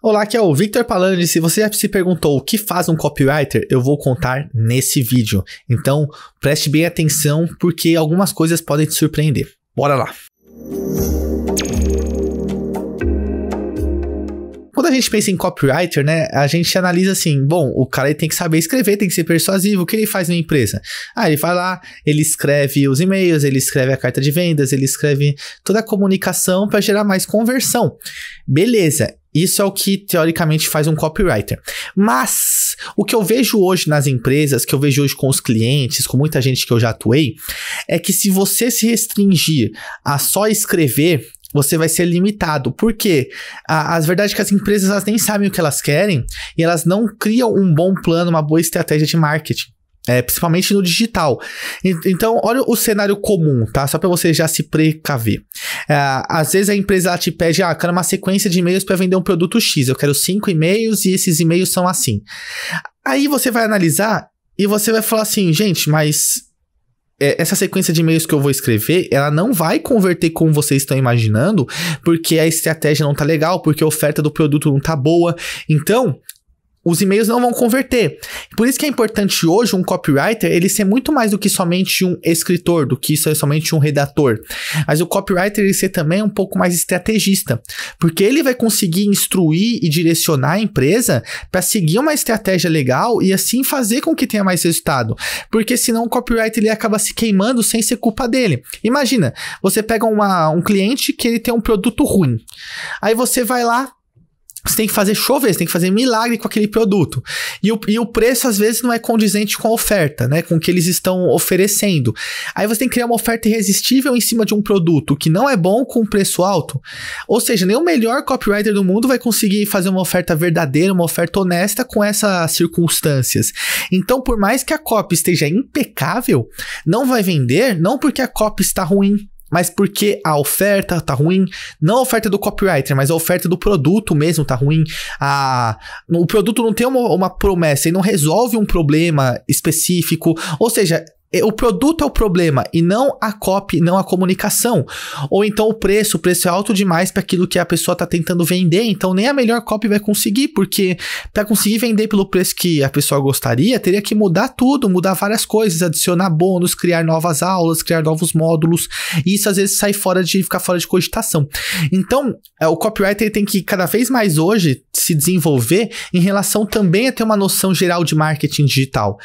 Olá, aqui é o Victor Palandi. Se você já se perguntou o que faz um copywriter, eu vou contar nesse vídeo. Então, preste bem atenção porque algumas coisas podem te surpreender. Bora lá! Quando a gente pensa em copywriter, né, a gente analisa assim, bom, o cara tem que saber escrever, tem que ser persuasivo, o que ele faz na empresa? Ah, ele vai lá, ele escreve os e-mails, ele escreve a carta de vendas, ele escreve toda a comunicação para gerar mais conversão. Beleza, isso é o que teoricamente faz um copywriter. Mas o que eu vejo hoje nas empresas, que eu vejo hoje com os clientes, com muita gente que eu já atuei, é que se você se restringir a só escrever, você vai ser limitado. porque a, a verdade é que as empresas elas nem sabem o que elas querem e elas não criam um bom plano, uma boa estratégia de marketing. É, principalmente no digital. Então, olha o cenário comum, tá? Só para você já se precaver. É, às vezes a empresa te pede, ah, quero uma sequência de e-mails para vender um produto X. Eu quero cinco e-mails e esses e-mails são assim. Aí você vai analisar e você vai falar assim, gente, mas é, essa sequência de e-mails que eu vou escrever, ela não vai converter como vocês estão imaginando, porque a estratégia não tá legal, porque a oferta do produto não tá boa. Então, os e-mails não vão converter. Por isso que é importante hoje um copywriter ele ser muito mais do que somente um escritor, do que ser é somente um redator. Mas o copywriter ele ser também um pouco mais estrategista, porque ele vai conseguir instruir e direcionar a empresa para seguir uma estratégia legal e assim fazer com que tenha mais resultado. Porque senão o copywriter ele acaba se queimando sem ser culpa dele. Imagina, você pega uma, um cliente que ele tem um produto ruim. Aí você vai lá, tem que fazer chover, você tem que fazer milagre com aquele produto. E o, e o preço, às vezes, não é condizente com a oferta, né? Com o que eles estão oferecendo. Aí você tem que criar uma oferta irresistível em cima de um produto que não é bom com um preço alto. Ou seja, nem o melhor copywriter do mundo vai conseguir fazer uma oferta verdadeira, uma oferta honesta com essas circunstâncias. Então, por mais que a copy esteja impecável, não vai vender, não porque a copy está ruim, mas porque a oferta tá ruim, não a oferta do copywriter, mas a oferta do produto mesmo tá ruim. A, o produto não tem uma, uma promessa e não resolve um problema específico. Ou seja, é, o produto é o problema e não a copy, não a comunicação. Ou então o preço, o preço é alto demais para aquilo que a pessoa está tentando vender, então nem a melhor copy vai conseguir, porque para conseguir vender pelo preço que a pessoa gostaria, teria que mudar tudo, mudar várias coisas, adicionar bônus, criar novas aulas, criar novos módulos, e isso às vezes sai fora de ficar fora de cogitação. Então, é, o copywriter tem que cada vez mais hoje se desenvolver em relação também a ter uma noção geral de marketing digital.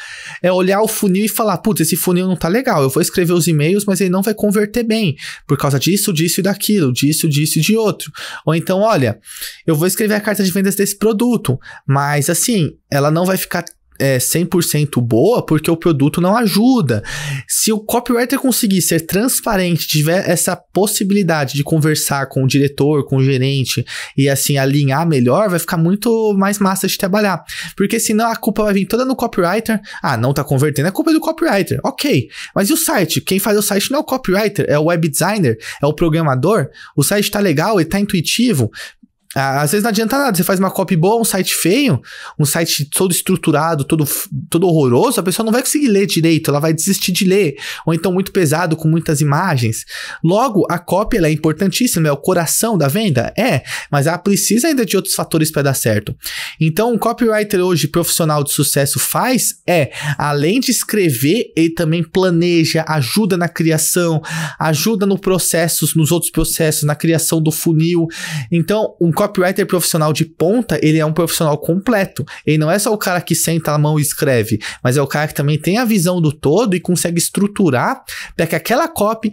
É olhar o funil e falar, putz, esse esse funil não tá legal. Eu vou escrever os e-mails, mas ele não vai converter bem por causa disso, disso e daquilo, disso, disso e de outro. Ou então, olha, eu vou escrever a carta de vendas desse produto, mas assim, ela não vai ficar é, 100% boa porque o produto não ajuda. Se o copywriter conseguir ser transparente, tiver essa possibilidade de conversar com o diretor, com o gerente e assim alinhar melhor, vai ficar muito mais massa de trabalhar. Porque senão a culpa vai vir toda no copywriter. Ah, não tá convertendo, é culpa do copywriter. OK. Mas e o site? Quem faz o site não é o copywriter, é o web designer, é o programador. O site tá legal e tá intuitivo. Às vezes não adianta nada, você faz uma copy boa, um site feio, um site todo estruturado, todo, todo horroroso, a pessoa não vai conseguir ler direito, ela vai desistir de ler, ou então muito pesado, com muitas imagens. Logo, a cópia é importantíssima, é o coração da venda? É, mas ela precisa ainda de outros fatores para dar certo. Então, um copywriter hoje profissional de sucesso faz é, além de escrever, ele também planeja, ajuda na criação, ajuda no processos, nos outros processos, na criação do funil. Então, um copywriter copywriter profissional de ponta, ele é um profissional completo. Ele não é só o cara que senta a mão e escreve, mas é o cara que também tem a visão do todo e consegue estruturar para que aquela copy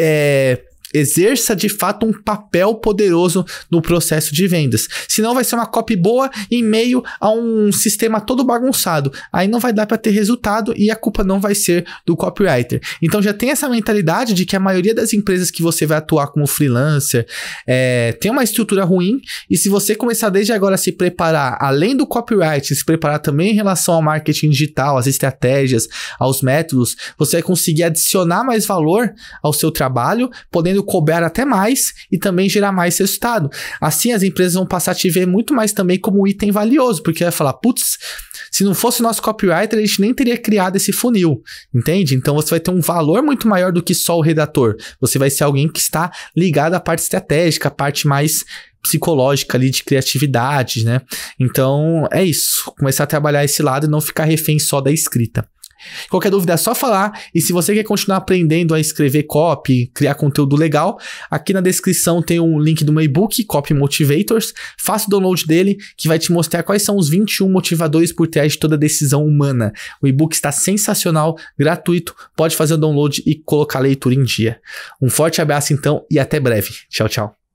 é, exerça de fato um papel poderoso no processo de vendas. Senão vai ser uma copy boa em meio a um sistema todo bagunçado. Aí não vai dar para ter resultado e a culpa não vai ser do copywriter. Então já tem essa mentalidade de que a maioria das empresas que você vai atuar como freelancer é, tem uma estrutura ruim e se você começar desde agora a se preparar, além do copyright, se preparar também em relação ao marketing digital, às estratégias, aos métodos, você vai conseguir adicionar mais valor ao seu trabalho, podendo fazendo cobrar até mais e também gerar mais resultado. Assim, as empresas vão passar a te ver muito mais também como item valioso, porque vai falar, putz, se não fosse o nosso copywriter, a gente nem teria criado esse funil, entende? Então você vai ter um valor muito maior do que só o redator. Você vai ser alguém que está ligado à parte estratégica, à parte mais psicológica ali de criatividade, né? Então é isso, começar a trabalhar esse lado e não ficar refém só da escrita. Qualquer dúvida é só falar. E se você quer continuar aprendendo a escrever copy, criar conteúdo legal, aqui na descrição tem um link do meu e-book, Copy Motivators. Faça o download dele, que vai te mostrar quais são os 21 motivadores por trás de toda decisão humana. O e-book está sensacional, gratuito. Pode fazer o download e colocar a leitura em dia. Um forte abraço então e até breve. Tchau, tchau.